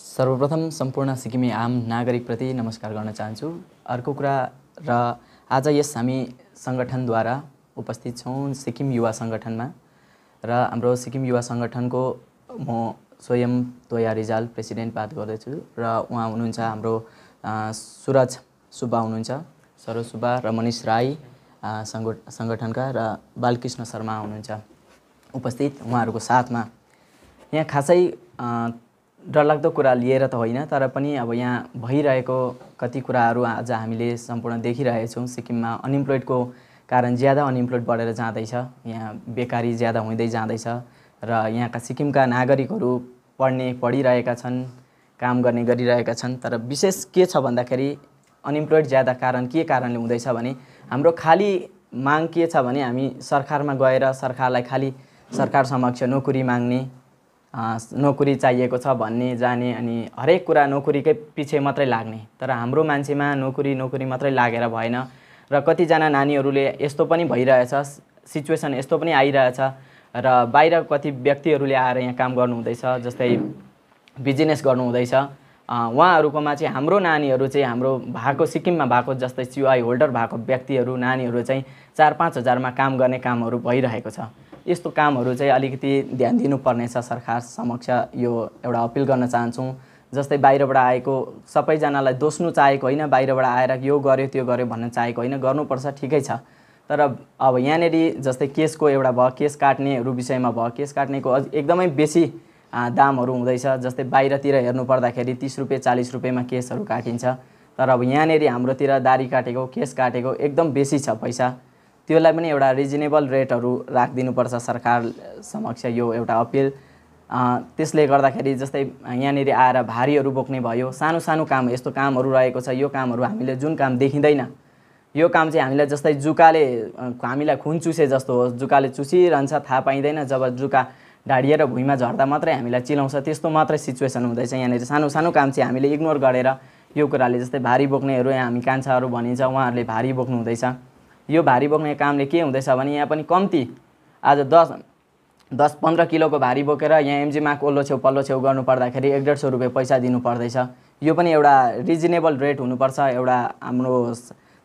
सर्वप्रथम सम्पूर्ण सिक्किमे आम नागरिकप्रति नमस्कार गर्न चाहन्छु अर्को कुरा र आज यस हामी सङ्गठनद्वारा उपस्थित छौँ सिक्किम युवा सङ्गठनमा र हाम्रो सिक्किम युवा सङ्गठनको म स्वयं तोया रिजाल प्रेसिडेन्ट बात गर्दैछु र उहाँ हुनुहुन्छ हाम्रो सुरज सुब्बा हुनुहुन्छ सरोज सुब्बा र मनिष राई सङ्ग सङ्गठनका र बालकृष्ण शर्मा हुनुहुन्छ उपस्थित उहाँहरूको साथमा यहाँ खासै डरलाग्दो कुरा लिएर त होइन तर पनि अब यहाँ भइरहेको कति कुराहरू आज हामीले सम्पूर्ण देखिरहेछौँ सिक्किममा अनइम्प्लोइडको कारण ज्यादा अनइम्प्लोइड बढेर जाँदैछ यहाँ बेकारी ज्यादा हुँदै जाँदैछ र यहाँका सिक्किमका नागरिकहरू पढ्ने पढिरहेका छन् काम गर्ने गरिरहेका छन् तर विशेष के छ भन्दाखेरि अनइम्प्लोइड ज्यादा कारण के कारणले हुँदैछ भने हाम्रो खाली माग के छ भने हामी सरकारमा गएर सरकारलाई खालि सरकार समक्ष नोकरी माग्ने नोकरी चाहिएको छ भन्ने जाने अनि हरेक कुरा नोकरीकै पछि मात्रै लाग्ने तर हाम्रो मान्छेमा नोकरी नोकरी मात्रै लागेर भएन र कतिजना नानीहरूले यस्तो पनि भइरहेछ सिचुएसन यस्तो पनि आइरहेछ र बाहिर कति व्यक्तिहरूले आएर यहाँ काम गर्नुहुँदैछ जस्तै बिजनेस गर्नुहुँदैछ उहाँहरूकोमा चाहिँ हाम्रो नानीहरू चाहिँ हाम्रो भएको सिक्किममा भएको जस्तै सिआई होल्डर भएको व्यक्तिहरू नानीहरू चाहिँ चार पाँच हजारमा काम गर्ने कामहरू भइरहेको छ यस्तो कामहरू चाहिँ अलिकति ध्यान दिनुपर्नेछ सरकार समक्ष यो एउटा अपिल गर्न चाहन्छौँ जस्तै बाहिरबाट आएको सबैजनालाई दोस्नु चाहेको होइन बाहिरबाट आएर यो गर्यो त्यो गर्यो भन्न चाहेको होइन गर्नुपर्छ ठिकै छ तर अब यहाँनिर जस्तै केसको एउटा भयो केस काट्नेहरू विषयमा भयो केस काट्नेको एकदमै बेसी दामहरू हुँदैछ जस्तै बाहिरतिर हेर्नु पर्दाखेरि तिस रुपियाँ चालिस रुपियाँमा केसहरू काटिन्छ तर अब यहाँनिर हाम्रोतिर दारी काटेको केस काटेको एकदम बेसी छ पैसा त्योलाई पनि एउटा रिजनेबल रेटहरू राखिदिनुपर्छ सरकार समक्ष यो एउटा अपिल त्यसले गर्दाखेरि जस्तै यहाँनिर आएर भारीहरू बोक्ने भयो सानो सानो काम यस्तो कामहरू रहेको छ यो कामहरू हामीले जुन काम देखिँदैन यो काम चाहिँ हामीलाई जस्तै जुकाले हामीलाई खुन चुसे जस्तो हो जुकाले चुसिरहन्छ थाहा पाइँदैन जब जुका ढाडिएर भुइँमा झर्दा मात्रै हामीलाई चिलाउँछ त्यस्तो मात्रै सिचुएसन हुँदैछ यहाँनिर सानो सानो काम चाहिँ हामीले इग्नोर गरेर यो कुराले जस्तै भारी बोक्नेहरू हामी कान्छाहरू भनिन्छ उहाँहरूले भारी बोक्नु हुँदैछ यो भारी बोक्ने कामले के हुँदैछ भने यहाँ पनि कम्ती आज दस दस पन्ध्र किलोको भारी बोकेर यहाँ एमजीमाको ओल्लो छेउ पल्लो छेउ गर्नु पर्दाखेरि एक डेढ सौ रुपियाँ पैसा दिनुपर्दैछ यो पनि एउटा रिजनेबल रेट हुनुपर्छ एउटा हाम्रो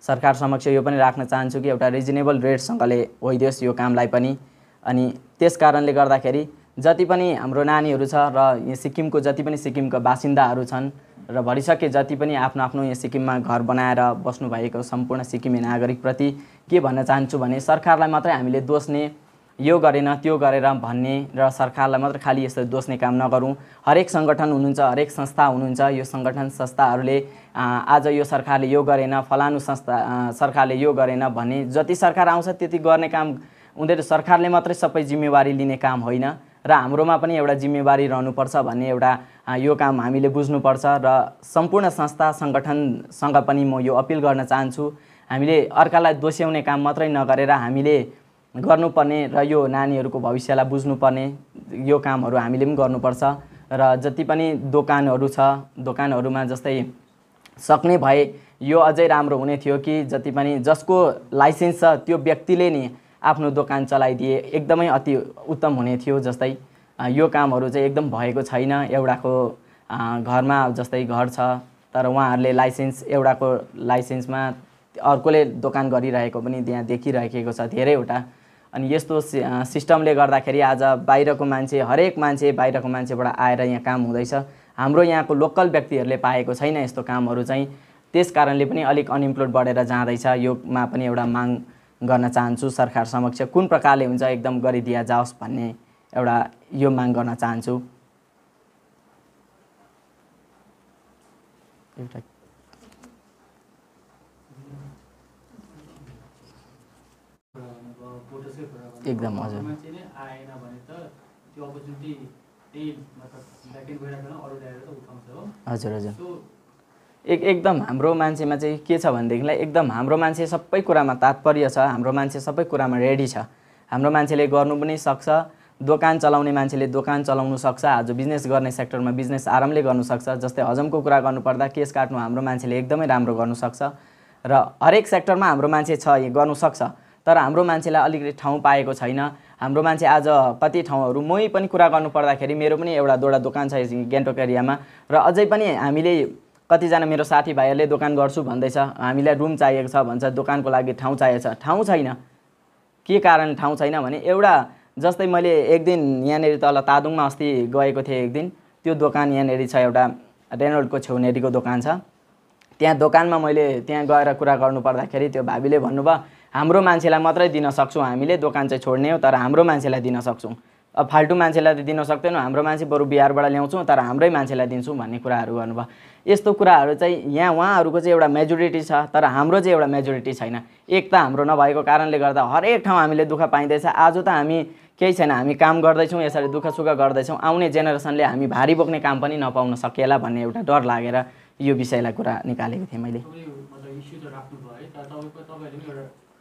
सरकार समक्ष यो पनि राख्न चाहन्छु कि एउटा रिजनेबल रेटसँगले होइदियोस् यो कामलाई पनि अनि त्यस कारणले गर्दाखेरि जति पनि हाम्रो नानीहरू छ र यहाँ सिक्किमको जति पनि सिक्किमका बासिन्दाहरू छन् र भरिसके जति पनि आफ्नो आफ्नो यहाँ सिक्किममा घर बनाएर बस्नुभएको सम्पूर्ण सिक्किमे नागरिकप्रति के भन्न चाहन्छु भने सरकारलाई मात्रै हामीले दोस्ने यो गरेन त्यो गरेर भन्ने र सरकारलाई मात्र खालि यसरी दोस्ने काम नगरौँ हरेक सङ्गठन हुनुहुन्छ हरेक संस्था हुनुहुन्छ यो सङ्गठन संस्थाहरूले आज यो सरकारले यो गरेन फलानु संस्था सरकारले यो गरेन भन्ने जति सरकार आउँछ त्यति गर्ने काम उनीहरू सरकारले मात्रै सबै जिम्मेवारी लिने काम होइन र हाम्रोमा पनि एउटा जिम्मेवारी रहनुपर्छ भन्ने एउटा यो काम हामीले बुझ्नुपर्छ र सम्पूर्ण संस्था सङ्गठनसँग पनि म यो अपिल गर्न चाहन्छु हामीले अर्कालाई दोस्याउने काम मात्रै नगरेर हामीले गर्नुपर्ने र यो नानीहरूको भविष्यलाई बुझ्नुपर्ने यो कामहरू हामीले पनि गर्नुपर्छ र जति पनि दोकानहरू छ दोकानहरूमा जस्तै सक्ने भए यो अझै राम्रो हुने थियो कि जति पनि जसको लाइसेन्स छ त्यो व्यक्तिले नि आफ्नो दोकान चलाइदिए एकदमै अति उत्तम हुने थियो जस्तै यो कामहरू चाहिँ एकदम भएको छैन एउटाको घरमा जस्तै घर छ तर उहाँहरूले लाइसेन्स एउटाको लाइसेन्समा अर्कोले दोकान गरिरहेको पनि त्यहाँ देखिरहेको छ धेरैवटा अनि यस्तो सिस्टमले गर्दाखेरि आज बाहिरको मान्छे हरेक मान्छे बाहिरको मान्छेबाट आएर यहाँ काम हुँदैछ हाम्रो यहाँको लोकल व्यक्तिहरूले पाएको छैन यस्तो कामहरू चाहिँ त्यस कारणले पनि अलिक अनइम्प्लोइड बढेर जाँदैछ योमा पनि एउटा माग गर्न चाहन्छु सरकार समक्ष कुन प्रकारले हुन्छ एकदम गरिदिया जाओस् भन्ने एउटा यो माग गर्न चाहन्छु एकदम हजुर हजुर एक एकदम हाम्रो मान्छेमा चाहिँ के छ भनेदेखिलाई एकदम हाम्रो मान्छे सबै कुरामा तात्पर्य छ हाम्रो मान्छे सबै कुरामा रेडी छ हाम्रो मान्छेले गर्नु पनि सक्छ दोकान चलाउने मान्छेले दोकान चलाउनु सक्छ आज बिजनेस गर्ने सेक्टरमा बिजनेस आरामले गर्नुसक्छ जस्तै हजमको कुरा गर्नुपर्दा केस काट्नु हाम्रो मान्छेले एकदमै राम्रो गर्नुसक्छ र हरेक सेक्टरमा हाम्रो मान्छे छ गर्नुसक्छ तर हाम्रो मान्छेलाई अलिकति ठाउँ पाएको छैन हाम्रो मान्छे आज कति ठाउँहरू मै पनि कुरा गर्नुपर्दाखेरि मेरो पनि एउटा दुवटा दोकान छ गान्तोक एरियामा र अझै पनि हामीले कतिजना मेरो साथीभाइहरूले दोकान गर्छु भन्दैछ हामीलाई रुम चाहिएको छ भन्छ दोकानको लागि ठाउँ चाहिएको छ ठाउँ छैन के कारण ठाउँ छैन भने एउटा जस्तै मैले एक दिन यहाँनिर तल तादुङमा अस्ति गएको थिएँ एक दिन त्यो दोकान यहाँनिर छ एउटा रेनोल्डको छेउनेरीको दोकान छ त्यहाँ दोकानमा मैले त्यहाँ गएर कुरा गर्नु पर्दाखेरि त्यो भाबीले भन्नुभयो हाम्रो मान्छेलाई मात्रै दिन सक्छौँ हामीले दोकान चाहिँ छोड्ने हो तर हाम्रो मान्छेलाई दिन सक्छौँ अब फाल्टु मान्छेलाई त दिन सक्दैनौँ हाम्रो मान्छे बरु बिहारबाट ल्याउँछौँ तर हाम्रै मान्छेलाई दिन्छौँ भन्ने कुराहरू गर्नुभयो यस्तो कुराहरू चाहिँ यहाँ उहाँहरूको चाहिँ एउटा मेजोरिटी छ तर हाम्रो चाहिँ एउटा मेजोरिटी छैन एक त हाम्रो नभएको कारणले गर्दा हरेक ठाउँ हामीले दुःख पाइँदैछ आज त हामी केही छैन हामी काम गर्दैछौँ यसरी दुःख सुख गर्दैछौँ आउने जेनेरेसनले हामी भारी बोक्ने काम पनि नपाउन सकिएला भन्ने एउटा डर लागेर यो विषयलाई कुरा निकालेको थिएँ मैले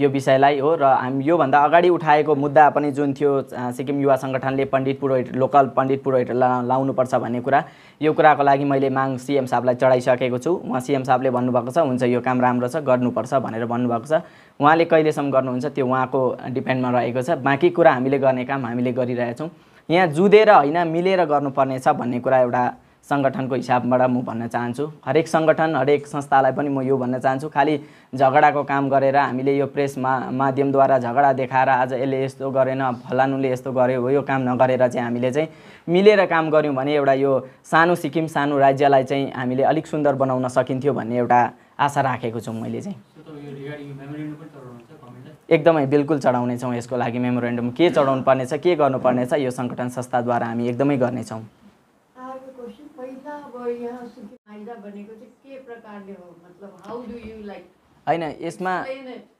यो विषयलाई हो र हामी योभन्दा अगाडि उठाएको मुद्दा पनि जुन थियो सिक्किम युवा सङ्गठनले पण्डित पुरोहित लोकल पण्डित पुरोहितलाई लाउनुपर्छ भन्ने कुरा यो कुराको लागि मैले माग सिएम साहबलाई चढाइसकेको छु उहाँ सिएम साहबले भन्नुभएको छ हुन्छ यो काम राम्रो छ गर्नुपर्छ भनेर भन्नुभएको छ उहाँले कहिलेसम्म गर्नुहुन्छ त्यो उहाँको डिपेन्डमा रहेको छ बाँकी कुरा हामीले गर्ने काम हामीले गरिरहेछौँ यहाँ जुधेर होइन मिलेर गर्नुपर्नेछ भन्ने कुरा एउटा सङ्गठनको हिसाबबाट म भन्न चाहन्छु हरेक सङ्गठन हरेक संस्थालाई पनि म यो भन्न चाहन्छु खालि झगडाको काम गरेर हामीले यो प्रेस मा माध्यमद्वारा झगडा देखाएर आज यसले यस्तो गरेन फलानुले यस्तो गर्यो हो यो काम नगरेर चाहिँ हामीले चाहिँ मिलेर काम गऱ्यौँ भने एउटा यो सानो सिक्किम सानो राज्यलाई चाहिँ हामीले अलिक सुन्दर बनाउन सकिन्थ्यो भन्ने एउटा आशा राखेको छु मैले चाहिँ एकदमै बिल्कुल चढाउनेछौँ यसको लागि मेमोरेन्डम के चढाउनु पर्नेछ के गर्नुपर्नेछ यो सङ्गठन संस्थाद्वारा हामी एकदमै गर्नेछौँ होइन यसमा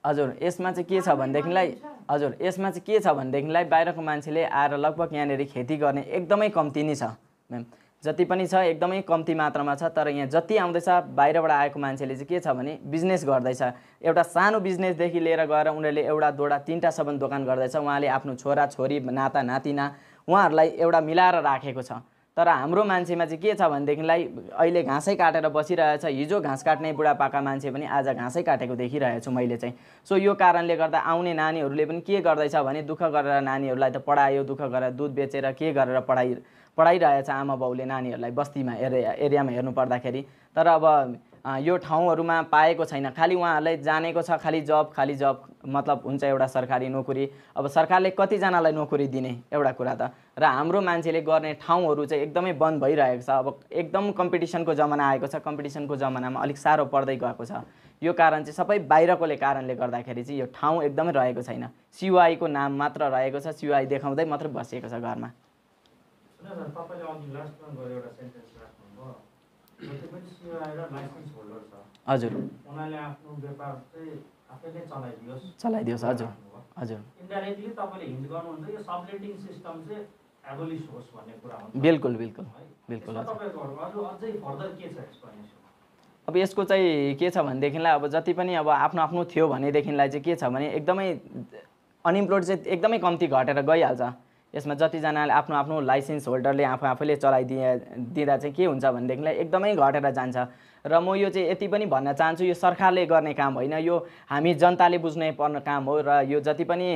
हजुर यसमा चाहिँ के छ भनेदेखिलाई हजुर यसमा चाहिँ के छ भनेदेखिलाई बाहिरको मान्छेले आएर लगभग यहाँनिर खेती गर्ने एकदमै कम्ती नै छ म्याम जति पनि छ एकदमै कम्ती मात्रामा छ तर यहाँ जति आउँदैछ बाहिरबाट आएको मान्छेले चाहिँ के छ भने बिजनेस गर्दैछ एउटा सानो बिजनेसदेखि लिएर गएर उनीहरूले एउटा दोडा तिनवटासम्म दोकान गर्दैछ उहाँले आफ्नो छोरा छोरी नाता नातिना उहाँहरूलाई एउटा मिलाएर राखेको छ तर हाम्रो मान्छेमा चाहिँ के छ भनेदेखिलाई अहिले घाँसै काटेर बसिरहेछ हिजो घाँस काट्ने बुढापाका मान्छे पनि आज घाँसै काटेको देखिरहेछु मैले चाहिँ सो यो कारणले गर्दा आउने नानीहरूले पनि के गर्दैछ भने दुःख गरेर नानीहरूलाई त पढायो दुःख गरेर दुध बेचेर के गरेर पढाइ पढाइरहेछ आमा बाउले नानीहरूलाई बस्तीमा एरिया एरियामा हेर्नु पर्दाखेरि तर अब यो ठाउँहरूमा पाएको छैन खालि उहाँहरूलाई जानेको छ खालि जब खालि जब मतलब हुन्छ एउटा सरकारी नोकरी अब सरकारले कतिजनालाई नोकरी दिने एउटा कुरा त र हाम्रो मान्छेले गर्ने ठाउँहरू चाहिँ एकदमै बन्द भइरहेको छ अब एकदम कम्पिटिसनको जमाना आएको छ कम्पिटिसनको जमानामा अलिक साह्रो पर्दै गएको छ यो कारण चाहिँ सबै बाहिरकोले कारणले गर्दाखेरि चाहिँ यो ठाउँ एकदमै रहेको छैन सियुआईको नाम मात्र रहेको छ सियुआई देखाउँदै मात्र बसिएको छ घरमा हजुर चलाइदियोस् हजुर हजुर बिल्कुल बिल्कुल बिल्कुल अब यसको चाहिँ के छ भनेदेखिलाई अब जति पनि अब आफ्नो आफ्नो थियो भनेदेखिलाई चाहिँ के छ भने एकदमै अनइम्प्लोइड चाहिँ एकदमै कम्ती घटेर गइहाल्छ यसमा जतिजनाले आफ्नो आफ्नो लाइसेन्स होल्डरले आफू आफैले चलाइदिए दिँदा चाहिँ के हुन्छ भनेदेखिलाई एकदमै घटेर जान्छ र म यो चाहिँ यति पनि भन्न चाहन्छु यो सरकारले गर्ने काम होइन यो हामी जनताले बुझ्नै पर्ने काम हो र यो जति पनि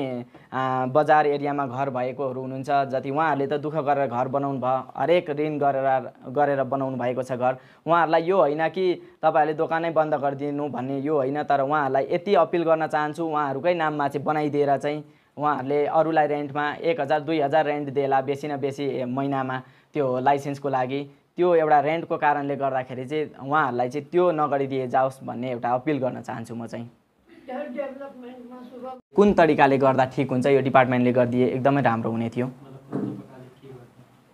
बजार एरियामा घर भएकोहरू हुनुहुन्छ जति उहाँहरूले त दुःख गरेर घर बनाउनु भयो हरेक ऋण गरेर गरेर बनाउनु भएको छ घर उहाँहरूलाई यो होइन कि तपाईँहरूले दोकानै बन्द गरिदिनु भन्ने यो होइन तर उहाँहरूलाई यति अपिल गर्न चाहन्छु उहाँहरूकै नाममा चाहिँ बनाइदिएर चाहिँ उहाँहरूले अरूलाई रेन्टमा एक हजार दुई हजार रेन्ट दिएला बेसी न बेसी महिनामा त्यो लाइसेन्सको लागि त्यो एउटा रेन्टको कारणले गर्दाखेरि चाहिँ उहाँहरूलाई चाहिँ त्यो नगरिदिए जाओस् भन्ने एउटा अपिल गर्न चाहन्छु म चाहिँ कुन तरिकाले गर्दा ठिक हुन्छ यो डिपार्टमेन्टले गरिदिए एकदमै राम्रो हुने थियो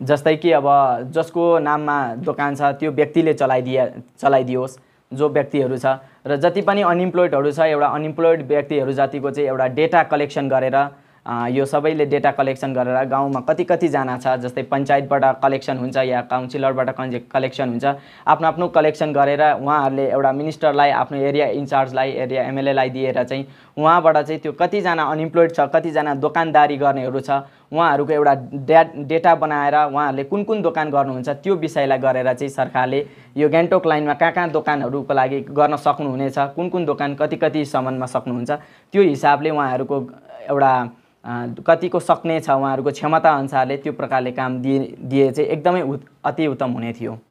जस्तै कि अब जसको नाममा दोकान छ त्यो व्यक्तिले चलाइदिए चलाइदियोस् जो व्यक्तिहरू छ र जति पनि अनइम्प्लोइडहरू छ एउटा अनइम्प्लोइड व्यक्तिहरू जतिको चाहिँ एउटा डेटा कलेक्सन गरेर यो सबैले डेटा कलेक्सन गरेर गाउँमा कति कतिजना छ जस्तै पञ्चायतबाट कलेक्सन हुन्छ या काउन्सिलरबाट कन्जे कलेक्सन हुन्छ आफ्नो आफ्नो कलेक्सन गरेर उहाँहरूले एउटा मिनिस्टरलाई आफ्नो एरिया इन्चार्जलाई एरिया एमएलएलाई दिएर चाहिँ उहाँबाट चाहिँ त्यो कतिजना अनइम्प्लोइड छ कतिजना दोकानदारी गर्नेहरू छ उहाँहरूको एउटा डे डेटा बनाएर उहाँहरूले कुन कुन दोकान गर्नुहुन्छ त्यो विषयलाई गरेर चाहिँ सरकारले यो गान्तोक लाइनमा कहाँ कहाँ दोकानहरूको लागि गर्न सक्नुहुनेछ कुन कुन दोकान कति कतिसम्ममा सक्नुहुन्छ त्यो हिसाबले उहाँहरूको एउटा कतिको सक्ने छ उहाँहरूको क्षमता अनुसारले त्यो प्रकारले काम दिए दिए चाहिँ एकदमै अति उत्तम हुने थियो